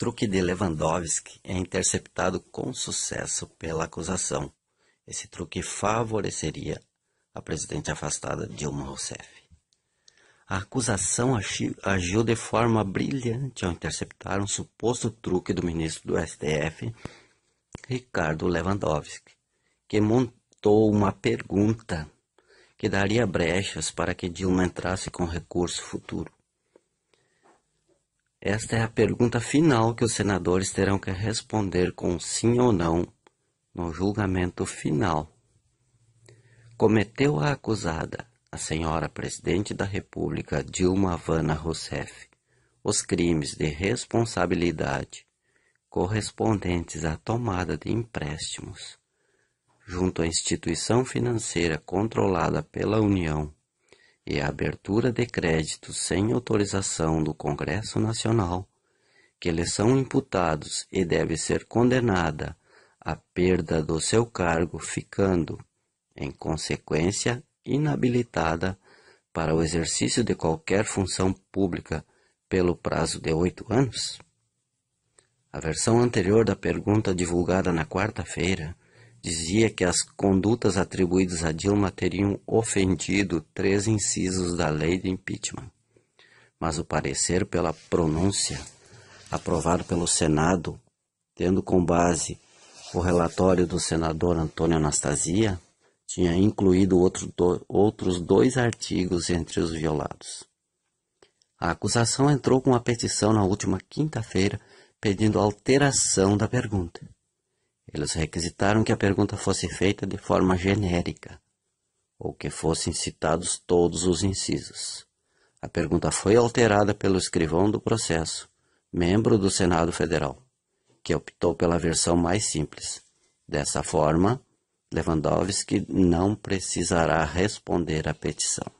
truque de Lewandowski é interceptado com sucesso pela acusação. Esse truque favoreceria a presidente afastada Dilma Rousseff. A acusação agiu de forma brilhante ao interceptar um suposto truque do ministro do STF, Ricardo Lewandowski, que montou uma pergunta que daria brechas para que Dilma entrasse com recurso futuro. Esta é a pergunta final que os senadores terão que responder com sim ou não no julgamento final. Cometeu a acusada, a senhora presidente da República Dilma Havana Rousseff, os crimes de responsabilidade correspondentes à tomada de empréstimos junto à instituição financeira controlada pela União e a abertura de créditos sem autorização do Congresso Nacional, que lhe são imputados e deve ser condenada à perda do seu cargo, ficando, em consequência, inabilitada para o exercício de qualquer função pública pelo prazo de oito anos? A versão anterior da pergunta divulgada na quarta-feira dizia que as condutas atribuídas a Dilma teriam ofendido três incisos da lei de impeachment. Mas o parecer pela pronúncia, aprovado pelo Senado, tendo com base o relatório do senador Antônio Anastasia, tinha incluído outro do, outros dois artigos entre os violados. A acusação entrou com uma petição na última quinta-feira pedindo alteração da pergunta eles requisitaram que a pergunta fosse feita de forma genérica, ou que fossem citados todos os incisos. A pergunta foi alterada pelo escrivão do processo, membro do Senado Federal, que optou pela versão mais simples. Dessa forma, Lewandowski não precisará responder à petição.